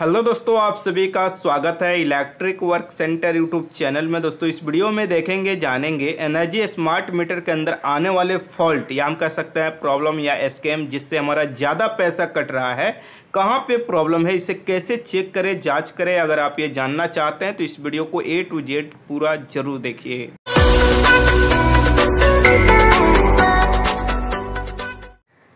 hello दोस्तों आप सभी का स्वागत है electric work centre YouTube channel में दोस्तों इस वीडियो में देखेंगे जानेंगे एनर्जी स्मार्ट मीटर के अंदर आने वाले फॉल्ट या हम कह सकते हैं प्रॉब्लम या स्कैम जिससे हमारा ज़्यादा पैसा कट रहा है कहाँ पे प्रॉब्लम है इसे कैसे चेक करें जांच करें अगर आप ये जानना चाहते हैं तो इस वीडियो को ए टू जेड पूरा जरूर देखिए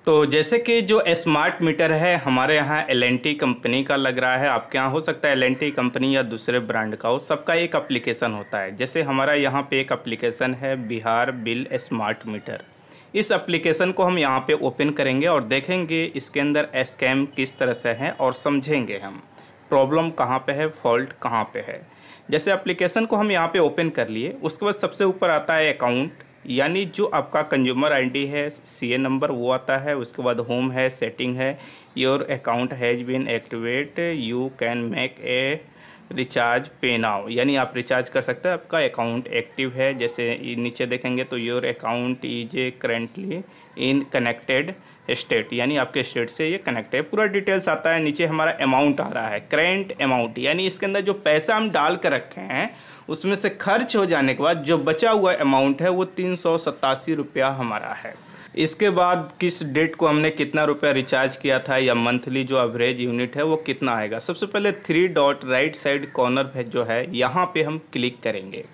तो जैसे कि जो स्मार्ट मीटर है हमारे यहाँ एल कंपनी का लग रहा है आपके यहाँ हो सकता है एल कंपनी या दूसरे ब्रांड का हो सबका एक अप्लीकेशन होता है जैसे हमारा यहाँ पे एक अप्लीकेशन है बिहार बिल स्मार्ट मीटर इस एप्लीकेशन को हम यहाँ पे ओपन करेंगे और देखेंगे इसके अंदर स्कैम किस तरह से है और समझेंगे हम प्रॉब्लम कहाँ पे है फॉल्ट कहाँ पे है जैसे एप्लीकेशन को हम यहाँ पे ओपन कर लिए उसके बाद सबसे ऊपर आता है अकाउंट यानी जो आपका कंज्यूमर आईडी है सीए नंबर वो आता है उसके बाद होम है सेटिंग है your account has been activate you can make a recharge pay now यानी आप रिचार्ज कर सकते हैं आपका अकाउंट एक्टिव है जैसे नीचे देखेंगे तो your account is currently in connected state यानी आपके स्टेट से ये कनेक्ट है पूरा डिटेल्स आता है नीचे हमारा अमाउंट आ रहा है करेंट अमाउंट यानी इसके अंदर जो पैसा हम डाल कर रखे हैं उसमें से खर्च हो जाने के बाद जो बचा हुआ अमाउंट है वो तीन सौ सतासी रुपया हमारा है इसके बाद किस डेट को हमने कितना रुपया रिचार्ज किया था या मंथली जो एवरेज यूनिट है वो कितना आएगा सबसे पहले three dot right side corner जो है यहाँ पे हम क्लिक करेंगे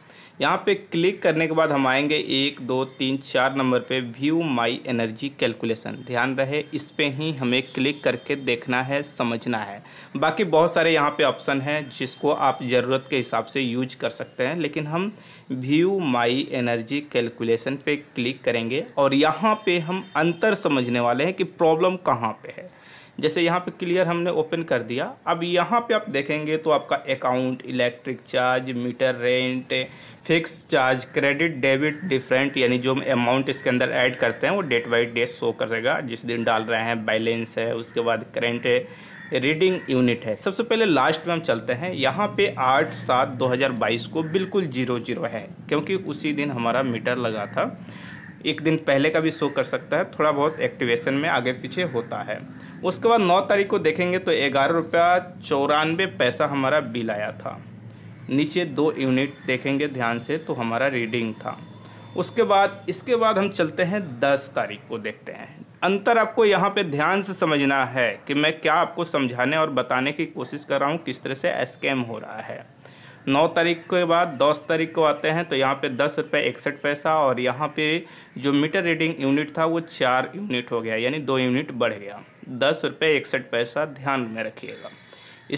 यहाँ पे क्लिक करने के बाद हम आएंगे एक दो तीन चार नंबर पे व्यू माय एनर्जी कैलकुलेशन ध्यान रहे इस पर ही हमें क्लिक करके देखना है समझना है बाकी बहुत सारे यहाँ पे ऑप्शन हैं जिसको आप ज़रूरत के हिसाब से यूज कर सकते हैं लेकिन हम व्यू माय एनर्जी कैलकुलेशन पे क्लिक करेंगे और यहाँ पे हम अंतर समझने वाले हैं कि प्रॉब्लम कहाँ पर है जैसे यहाँ पे क्लियर हमने ओपन कर दिया अब यहाँ पे आप देखेंगे तो आपका account electric charge meter rent fix charge credit debit different यानी जो अमाउंट इसके अंदर ऐड करते हैं वो डेट बाई डेट शो करेगा जिस दिन डाल रहे हैं बैलेंस है उसके बाद करेंट रीडिंग यूनिट है सबसे पहले लास्ट में हम चलते हैं यहाँ पे आठ सात दो हज़ार बाईस को बिल्कुल जीरो जीरो है क्योंकि उसी दिन हमारा मीटर लगा था एक दिन पहले का भी शो कर सकता है थोड़ा बहुत एक्टिवेशन में आगे पीछे होता है उसके बाद नौ तारीख को देखेंगे तो ग्यारह रुपया चौरानवे पैसा हमारा बिल आया था नीचे दो यूनिट देखेंगे ध्यान से तो हमारा रीडिंग था उसके बाद इसके बाद हम चलते हैं दस तारीख को देखते हैं अंतर आपको यहाँ पे ध्यान से समझना है कि मैं क्या आपको समझाने और बताने की कोशिश कर रहा हूँ किस तरह से स्कैम हो रहा है नौ तारीख के बाद दस तारीख को आते हैं तो यहाँ पे दस रुपये इकसठ पैसा और यहाँ पे जो मीटर रीडिंग यूनिट था वो चार यूनिट हो गया यानी दो यूनिट बढ़ गया दस रुपये इकसठ पैसा ध्यान में रखिएगा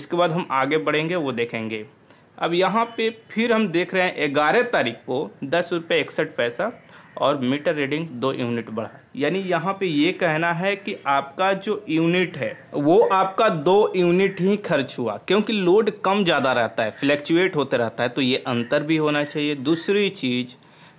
इसके बाद हम आगे बढ़ेंगे वो देखेंगे अब यहाँ पे फिर हम देख रहे हैं ग्यारह तारीख को दस रुपये इकसठ पैसा और मीटर रीडिंग दो यूनिट बढ़ा यानी यहाँ पे ये कहना है कि आपका जो यूनिट है वो आपका दो यूनिट ही खर्च हुआ क्योंकि लोड कम ज़्यादा रहता है फ्लैक्चुएट होते रहता है तो ये अंतर भी होना चाहिए दूसरी चीज़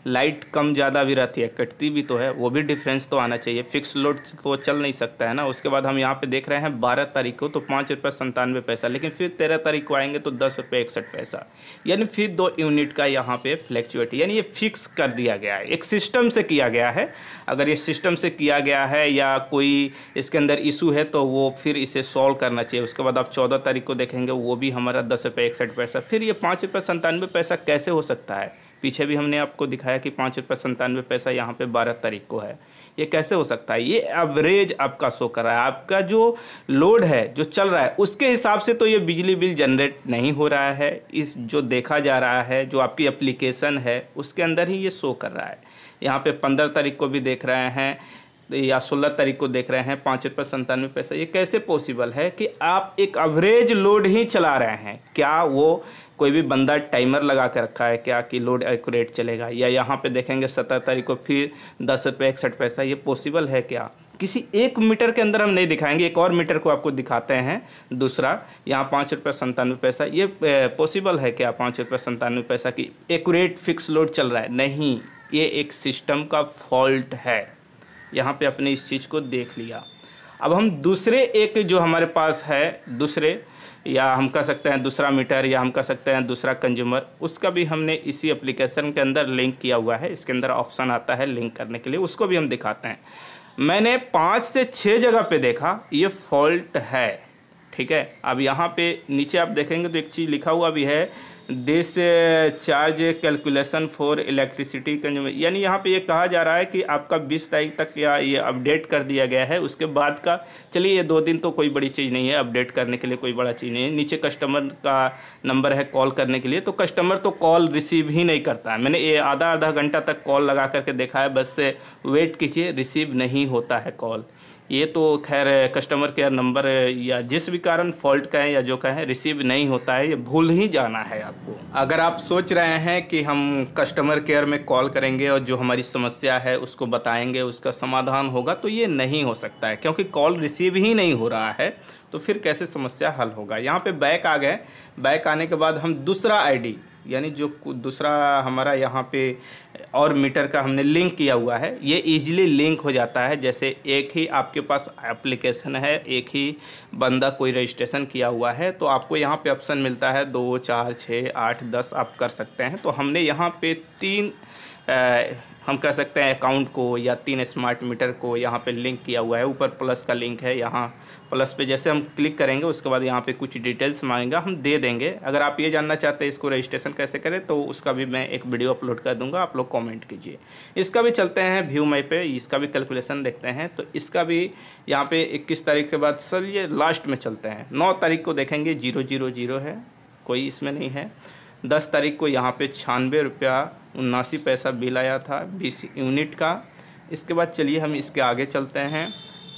लाइट कम ज़्यादा भी रहती है कटती भी तो है वो भी डिफरेंस तो आना चाहिए फिक्स लोड तो चल नहीं सकता है ना उसके बाद हम यहाँ पे देख रहे हैं बारह तारीख को तो पाँच रुपये संतानवे पैसा लेकिन फिर तेरह तारीख को आएंगे तो दस रुपये इकसठ पैसा यानी फिर दो यूनिट का यहाँ पे फ्लैक्चुएट यानी ये फिक्स कर दिया गया है एक सिस्टम से किया गया है अगर ये सिस्टम से किया गया है या कोई इसके अंदर इशू है तो वो फिर इसे सॉल्व करना चाहिए उसके बाद आप चौदह तारीख को देखेंगे वो भी हमारा दस रुपये इकसठ पैसा फिर ये पाँच रुपये संतानवे पैसा कैसे हो सकता है पीछे भी हमने आपको दिखाया कि पाँच रुपये संतानवे पैसा यहाँ पे बारह तारीख को है ये कैसे हो सकता है ये एवरेज आपका शो कर रहा है आपका जो लोड है जो चल रहा है उसके हिसाब से तो ये बिजली बिल जनरेट नहीं हो रहा है इस जो देखा जा रहा है जो आपकी एप्लीकेशन है उसके अंदर ही ये शो कर रहा है यहाँ पे पंद्रह तारीख को भी देख रहे हैं या सोलह तारीख को देख रहे हैं पाँच रुपये संतानवे पैसा ये कैसे पॉसिबल है कि आप एक एवरेज लोड ही चला रहे हैं क्या वो कोई भी बंदा टाइमर लगा के रखा है क्या कि लोड एक्यूरेट चलेगा या यहाँ पे देखेंगे सत्रह तारीख को फिर दस रुपये इकसठ पैसा ये पॉसिबल है क्या किसी एक मीटर के अंदर हम नहीं दिखाएंगे एक और मीटर को आपको दिखाते हैं दूसरा यहाँ पाँच रुपये संतानवे पैसा ये पॉसिबल है क्या पाँच रुपये संतानवे पैसा कि एकूरेट फिक्स लोड चल रहा है नहीं ये एक सिस्टम का फॉल्ट है यहाँ पे अपने इस चीज़ को देख लिया अब हम दूसरे एक जो हमारे पास है दूसरे या हम कह सकते हैं दूसरा मीटर या हम कह सकते हैं दूसरा कंज्यूमर उसका भी हमने इसी एप्लीकेशन के अंदर लिंक किया हुआ है इसके अंदर ऑप्शन आता है लिंक करने के लिए उसको भी हम दिखाते हैं मैंने पाँच से छः जगह पे देखा ये फॉल्ट है ठीक है अब यहाँ पे नीचे आप देखेंगे तो एक चीज़ लिखा हुआ भी है this charge calculation for electricity consume यानी यहाँ पे ये यह कहा जा रहा है कि आपका 20 तारीख तक या ये अपडेट कर दिया गया है उसके बाद का चलिए ये दो दिन तो कोई बड़ी चीज़ नहीं है अपडेट करने के लिए कोई बड़ा चीज़ नहीं है नीचे कस्टमर का नंबर है कॉल करने के लिए तो कस्टमर तो कॉल रिसीव ही नहीं करता है मैंने ये आधा आधा घंटा तक कॉल लगा करके देखा है बस से uh, वेट कीजिए रिसीव नहीं होता है कॉल ये तो खैर कस्टमर केयर नंबर या जिस भी कारण फॉल्ट का है या जो का है रिसीव नहीं होता है ये भूल ही जाना है आपको अगर आप सोच रहे हैं कि हम कस्टमर केयर में कॉल करेंगे और जो हमारी समस्या है उसको बताएंगे उसका समाधान होगा तो ये नहीं हो सकता है क्योंकि कॉल रिसीव ही नहीं हो रहा है तो फिर कैसे समस्या हल होगा यहाँ पे बैक आ गए बैक आने के बाद हम दूसरा आईडी यानी जो दूसरा हमारा यहाँ पे और मीटर का हमने लिंक किया हुआ है ये इजीली लिंक हो जाता है जैसे एक ही आपके पास एप्लीकेशन है एक ही बंदा कोई रजिस्ट्रेशन किया हुआ है तो आपको यहाँ पे ऑप्शन मिलता है दो चार छः आठ दस आप कर सकते हैं तो हमने यहाँ पे तीन आ, हम कह सकते हैं अकाउंट को या तीन स्मार्ट मीटर को यहाँ पे लिंक किया हुआ है ऊपर प्लस का लिंक है यहाँ प्लस पे जैसे हम क्लिक करेंगे उसके बाद यहाँ पे कुछ डिटेल्स मांगेगा हम दे देंगे अगर आप ये जानना चाहते हैं इसको रजिस्ट्रेशन कैसे करें तो उसका भी मैं एक वीडियो अपलोड कर दूंगा आप लोग कॉमेंट कीजिए इसका भी चलते हैं व्यू मई पे इसका भी कैलकुलेशन देखते हैं तो इसका भी यहाँ पे इक्कीस तारीख के बाद सर ये लास्ट में चलते हैं नौ तारीख को देखेंगे जीरो जीरो जीरो है कोई इसमें नहीं है दस तारीख को यहाँ पे छियानवे रुपया उन्नासी पैसा बिल आया था बीस यूनिट का इसके बाद चलिए हम इसके आगे चलते हैं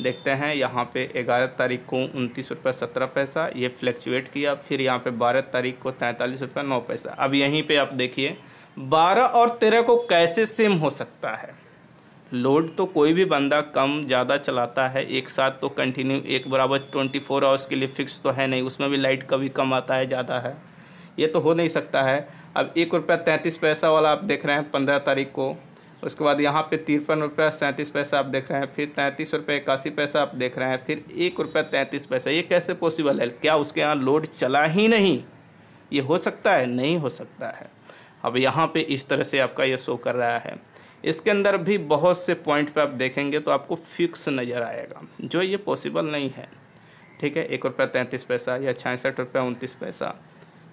देखते हैं यहाँ पे ग्यारह तारीख को उनतीस रुपये सत्रह पैसा ये फ्लैक्चुएट किया फिर यहाँ पे बारह तारीख को तैंतालीस रुपये नौ पैसा अब यहीं पे आप देखिए बारह और तेरह को कैसे सेम हो सकता है लोड तो कोई भी बंदा कम ज़्यादा चलाता है एक साथ तो कंटिन्यू एक बराबर ट्वेंटी फोर आवर्स के लिए फिक्स तो है नहीं उसमें भी लाइट कभी कम आता है ज़्यादा है ये तो हो नहीं सकता है अब एक रुपया तैंतीस पैसा वाला आप देख रहे हैं पंद्रह तारीख को उसके बाद यहाँ पे तिरपन रुपया सैंतीस पैसा आप देख रहे हैं फिर तैंतीस रुपये इक्यासी पैसा आप देख रहे हैं फिर एक रुपया तैंतीस पैसा ये कैसे पॉसिबल है क्या उसके यहाँ लोड चला ही नहीं ये हो सकता है नहीं हो सकता है अब यहाँ पे इस तरह से आपका ये शो कर रहा है इसके अंदर भी बहुत से पॉइंट पे आप देखेंगे तो आपको फिक्स नज़र आएगा जो ये पॉसिबल नहीं है ठीक है एक रुपया तैंतीस पैसा या छियासठ रुपया उनतीस पैसा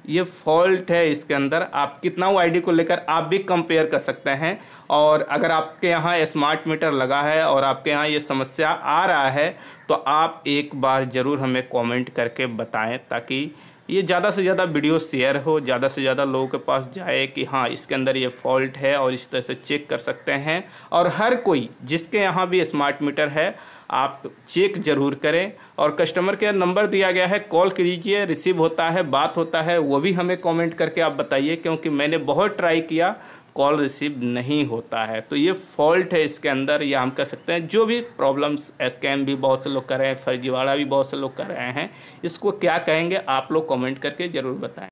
ये फॉल्ट है इसके अंदर आप कितना आईडी को लेकर आप भी कंपेयर कर सकते हैं और अगर आपके यहाँ स्मार्ट मीटर लगा है और आपके यहाँ ये समस्या आ रहा है तो आप एक बार ज़रूर हमें कमेंट करके बताएं ताकि ये ज़्यादा से ज़्यादा वीडियो शेयर हो ज़्यादा से ज़्यादा लोगों के पास जाए कि हाँ इसके अंदर ये फॉल्ट है और इस तरह से चेक कर सकते हैं और हर कोई जिसके यहाँ भी स्मार्ट मीटर है आप चेक ज़रूर करें और कस्टमर केयर नंबर दिया गया है कॉल कीजिए रिसीव होता है बात होता है वो भी हमें कमेंट करके आप बताइए क्योंकि मैंने बहुत ट्राई किया कॉल रिसीव नहीं होता है तो ये फॉल्ट है इसके अंदर या हम कह सकते हैं जो भी प्रॉब्लम्स स्कैम भी बहुत से लोग कर रहे हैं फर्जीवाड़ा भी बहुत से लोग कर रहे हैं इसको क्या कहेंगे आप लोग कमेंट करके ज़रूर बताएं